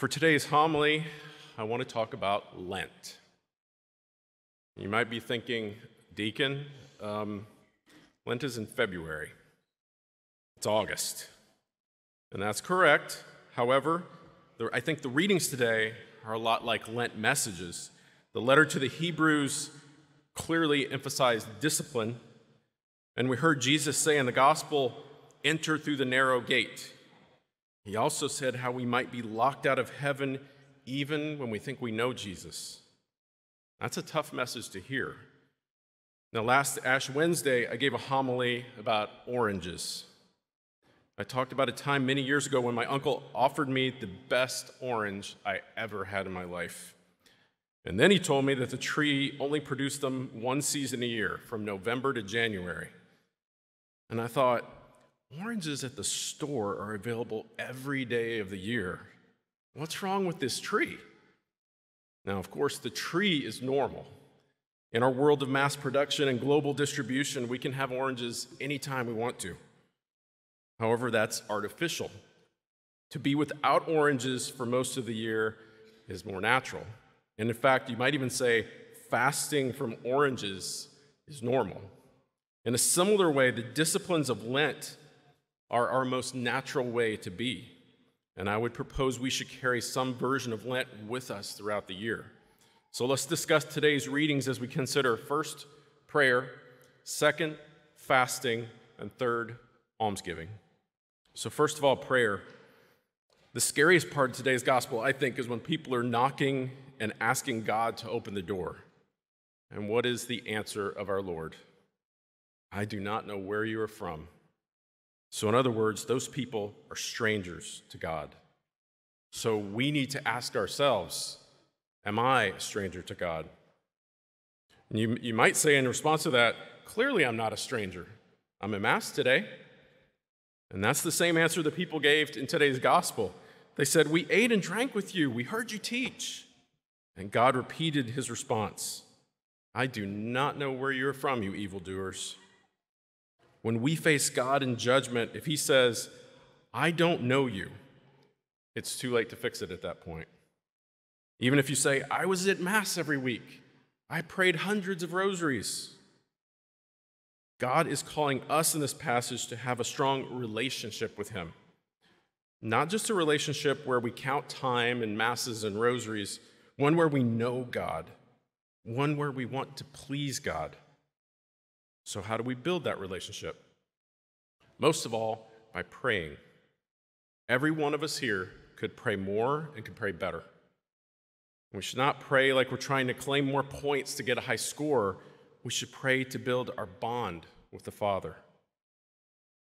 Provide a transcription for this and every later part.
For today's homily, I want to talk about Lent. You might be thinking, Deacon, um, Lent is in February, it's August. And that's correct. However, I think the readings today are a lot like Lent messages. The letter to the Hebrews clearly emphasized discipline. And we heard Jesus say in the gospel, enter through the narrow gate. He also said how we might be locked out of heaven even when we think we know Jesus. That's a tough message to hear. Now, last Ash Wednesday, I gave a homily about oranges. I talked about a time many years ago when my uncle offered me the best orange I ever had in my life. And then he told me that the tree only produced them one season a year, from November to January. And I thought, Oranges at the store are available every day of the year. What's wrong with this tree? Now, of course, the tree is normal. In our world of mass production and global distribution, we can have oranges anytime we want to. However, that's artificial. To be without oranges for most of the year is more natural. And in fact, you might even say fasting from oranges is normal. In a similar way, the disciplines of Lent are our most natural way to be. And I would propose we should carry some version of Lent with us throughout the year. So let's discuss today's readings as we consider first, prayer, second, fasting, and third, almsgiving. So, first of all, prayer. The scariest part of today's gospel, I think, is when people are knocking and asking God to open the door. And what is the answer of our Lord? I do not know where you are from so, in other words, those people are strangers to God. So, we need to ask ourselves Am I a stranger to God? And you, you might say in response to that, Clearly, I'm not a stranger. I'm in Mass today. And that's the same answer the people gave in today's gospel. They said, We ate and drank with you, we heard you teach. And God repeated his response I do not know where you're from, you evildoers when we face God in judgment, if He says, I don't know you, it's too late to fix it at that point. Even if you say, I was at Mass every week, I prayed hundreds of rosaries. God is calling us in this passage to have a strong relationship with Him. Not just a relationship where we count time and masses and rosaries, one where we know God, one where we want to please God. So, how do we build that relationship? Most of all, by praying. Every one of us here could pray more and could pray better. We should not pray like we're trying to claim more points to get a high score. We should pray to build our bond with the Father.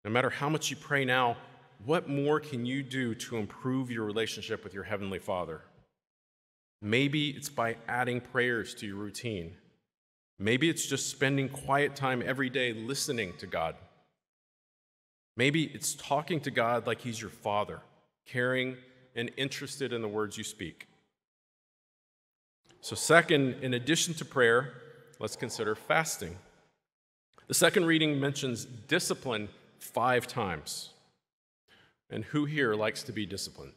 No matter how much you pray now, what more can you do to improve your relationship with your Heavenly Father? Maybe it's by adding prayers to your routine. Maybe it's just spending quiet time every day listening to God. Maybe it's talking to God like He's your Father, caring and interested in the words you speak. So, second, in addition to prayer, let's consider fasting. The second reading mentions discipline five times. And who here likes to be disciplined?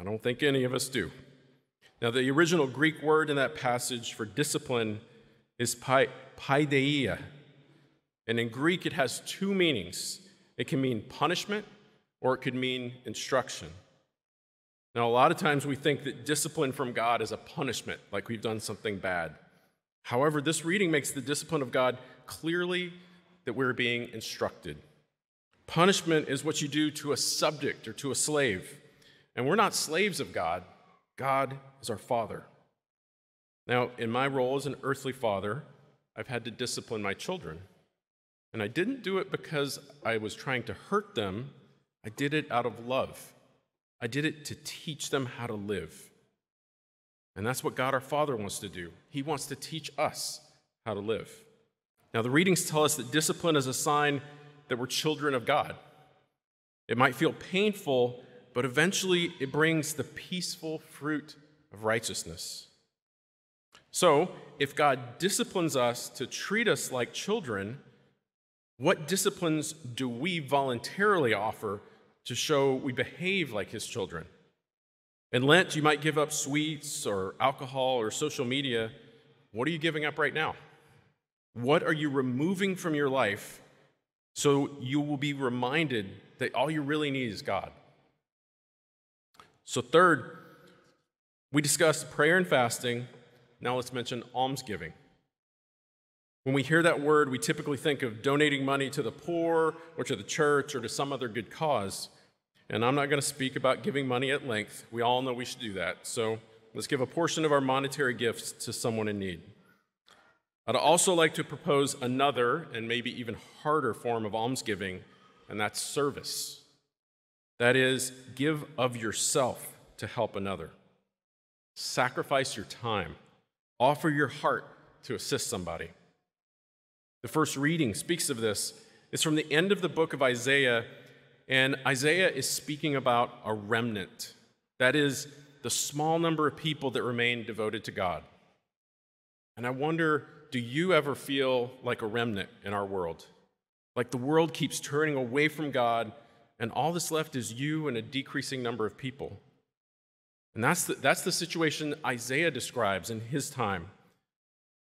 I don't think any of us do. Now, the original Greek word in that passage for discipline is paideia. And in Greek, it has two meanings it can mean punishment or it could mean instruction. Now, a lot of times we think that discipline from God is a punishment, like we've done something bad. However, this reading makes the discipline of God clearly that we're being instructed. Punishment is what you do to a subject or to a slave. And we're not slaves of God, God is our Father. Now, in my role as an earthly father, I've had to discipline my children. And I didn't do it because I was trying to hurt them, I did it out of love. I did it to teach them how to live. And that's what God our Father wants to do. He wants to teach us how to live. Now, the readings tell us that discipline is a sign that we're children of God. It might feel painful, but eventually it brings the peaceful fruit of righteousness. So, if God disciplines us to treat us like children, what disciplines do we voluntarily offer to show we behave like His children? In Lent, you might give up sweets or alcohol or social media. What are you giving up right now? What are you removing from your life so you will be reminded that all you really need is God? So, third, we discussed prayer and fasting, now let's mention almsgiving. When we hear that word, we typically think of donating money to the poor or to the church or to some other good cause. And I'm not going to speak about giving money at length. We all know we should do that. So let's give a portion of our monetary gifts to someone in need. I'd also like to propose another and maybe even harder form of almsgiving, and that's service. That is, give of yourself to help another. Sacrifice your time, Offer your heart to assist somebody. The first reading speaks of this. It's from the end of the book of Isaiah, and Isaiah is speaking about a remnant. That is the small number of people that remain devoted to God. And I wonder do you ever feel like a remnant in our world? Like the world keeps turning away from God, and all that's left is you and a decreasing number of people. And that's the, that's the situation Isaiah describes in his time.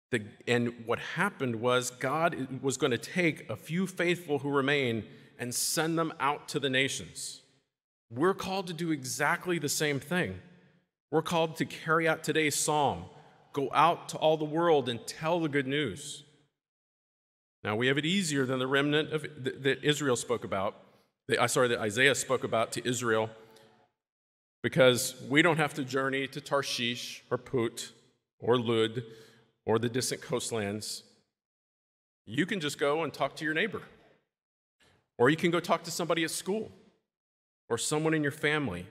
The, and what happened was God was going to take a few faithful who remain and send them out to the nations. We're called to do exactly the same thing. We're called to carry out today's psalm, go out to all the world and tell the good news. Now, we have it easier than the remnant of, that Israel spoke about, I sorry, that Isaiah spoke about to Israel because we don't have to journey to Tarshish or Put or Lud or the distant coastlands. You can just go and talk to your neighbor, or you can go talk to somebody at school or someone in your family.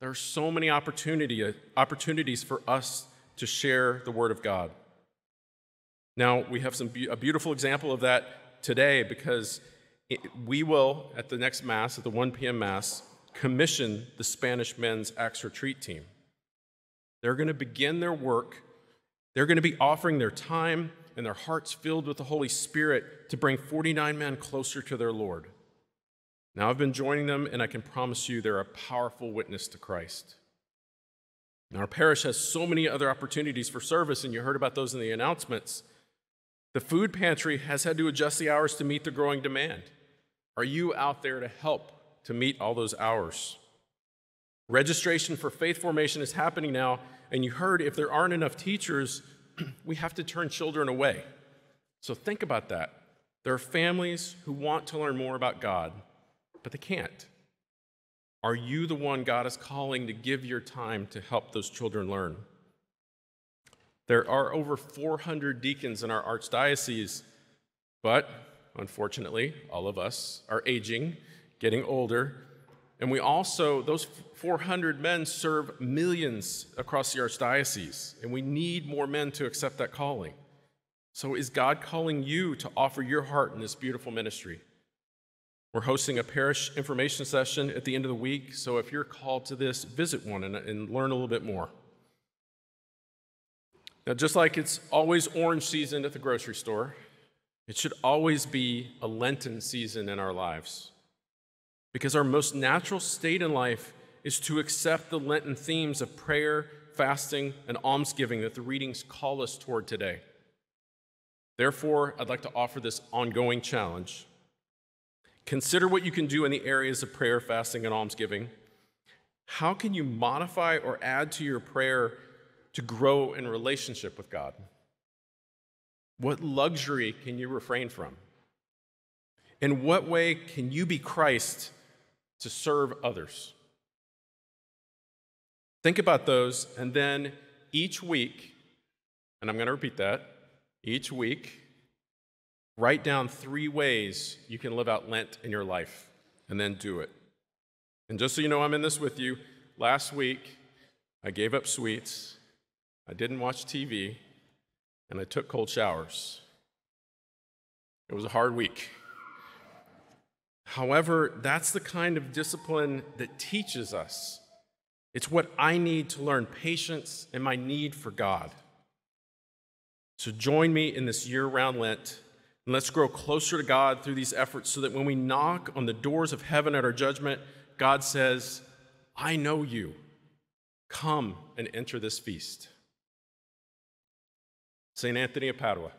There are so many opportunity, opportunities for us to share the Word of God. Now, we have some, a beautiful example of that today because it, we will, at the next Mass, at the 1 p.m. Mass, Commission the Spanish men's axe retreat team. They're going to begin their work. They're going to be offering their time and their hearts filled with the Holy Spirit to bring 49 men closer to their Lord. Now, I've been joining them, and I can promise you they're a powerful witness to Christ. our parish has so many other opportunities for service, and you heard about those in the announcements. The food pantry has had to adjust the hours to meet the growing demand. Are you out there to help to meet all those hours. Registration for faith formation is happening now, and you heard if there aren't enough teachers, we have to turn children away. So think about that. There are families who want to learn more about God, but they can't. Are you the one God is calling to give your time to help those children learn? There are over 400 deacons in our archdiocese, but unfortunately, all of us are aging getting older. And we also, those 400 men serve millions across the archdiocese, and we need more men to accept that calling. So, is God calling you to offer your heart in this beautiful ministry? We're hosting a parish information session at the end of the week, so if you're called to this, visit one and, and learn a little bit more. Now, just like it's always orange season at the grocery store, it should always be a Lenten season in our lives because our most natural state in life is to accept the Lenten themes of prayer, fasting, and almsgiving that the readings call us toward today. Therefore, I'd like to offer this ongoing challenge. Consider what you can do in the areas of prayer, fasting, and almsgiving. How can you modify or add to your prayer to grow in relationship with God? What luxury can you refrain from? In what way can you be Christ to serve others. Think about those, and then each week, and I'm going to repeat that each week, write down three ways you can live out Lent in your life, and then do it. And just so you know, I'm in this with you. Last week, I gave up sweets, I didn't watch TV, and I took cold showers. It was a hard week. However, that's the kind of discipline that teaches us. It's what I need to learn patience and my need for God. So join me in this year round Lent, and let's grow closer to God through these efforts so that when we knock on the doors of heaven at our judgment, God says, I know you. Come and enter this feast. St. Anthony of Padua.